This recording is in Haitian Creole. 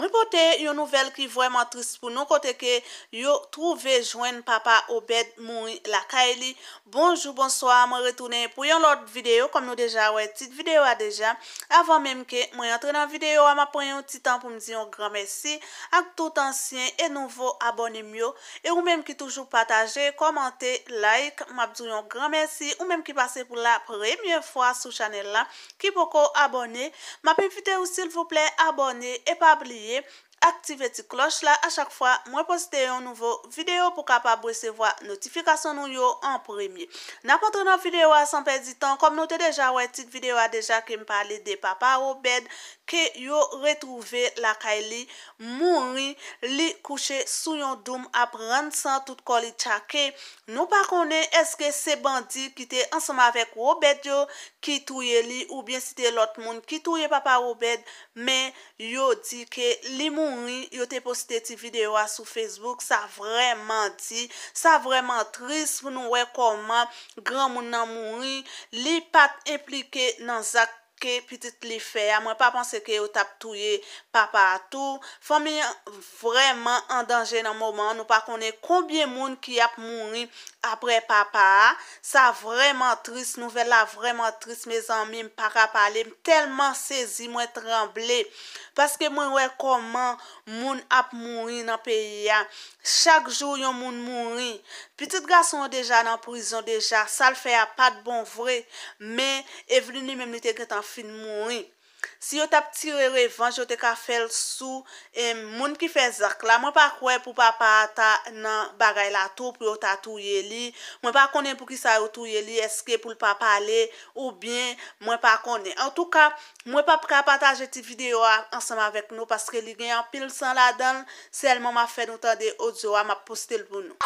Mwen pote, yon nouvel ki vwèman trist pou nou kote ke Yon trouve jwen papa obèd moun la kaili Bonjou, bonsoa, mwen retounen pou yon lot videyo Kom nou deja, wè, tit videyo a deja Avan menm ke, mwen yon tre nan videyo A mwen pren yon titan pou mzi yon gran mersi Ak tout ansyen e nouvo abonem yo E ou menm ki toujou pataje, komante, like Mwen mwen yon gran mersi Ou menm ki pase pou la premye fwa sou chanel la Ki poko abonem Mwen mwen pote ou sil vwople abonem e pabliye diye aktive ti kloch la, a chak fwa mwen poste yon nouvo video pou kapap bwese vwa notifikasyon nou yo an premye. Na pwantre nan video a san pe di tan, kom note deja wè, tit video a deja ke m pale de papa ou bed ke yo retrouve lakay li, moun ri li kouche sou yon doun ap ren san tout kol li chake nou pa konen, eske se bandi kite ansama vek ou bed yo ki touye li ou bien site lot moun ki touye papa ou bed men yo di ke li moun yo te poste ti videwa sou facebook sa vreman ti sa vreman tris pou nou wekoman gran moun nan moun ri li pat implike nan zak ke pitit li fe a. Mwen pa panse ke yo tap touye papa a tou. Fon mi yon vreman an danje nan mouman. Nou pa konen konbyen moun ki ap moun ri apre papa a. Sa vreman tris. Nouvel la vreman tris. Me zan mi m para pali. M telman sezi mwen tremble. Paske mwen wekoman moun ap moun ri nan peyi a. Chak jou yon moun moun ri. Pitit gason an deja nan prison deja. Sa l fe a pat bon vre. Men evli ni menmite ketan fokan. fin moun. Si yo tap tire revanche, yo te ka fel sou e moun ki fe zak la, moun pa kwe pou papa ata nan bagay la tou pou yo ta tou ye li. Moun pa kone pou ki sa yo tou ye li eske pou l papa ale ou bien moun pa kone. En tou ka, moun pa kwa pataje ti video anseman vek nou paske li gen an pil san la dan sel moun ma fè nou tade audio a ma postel pou nou.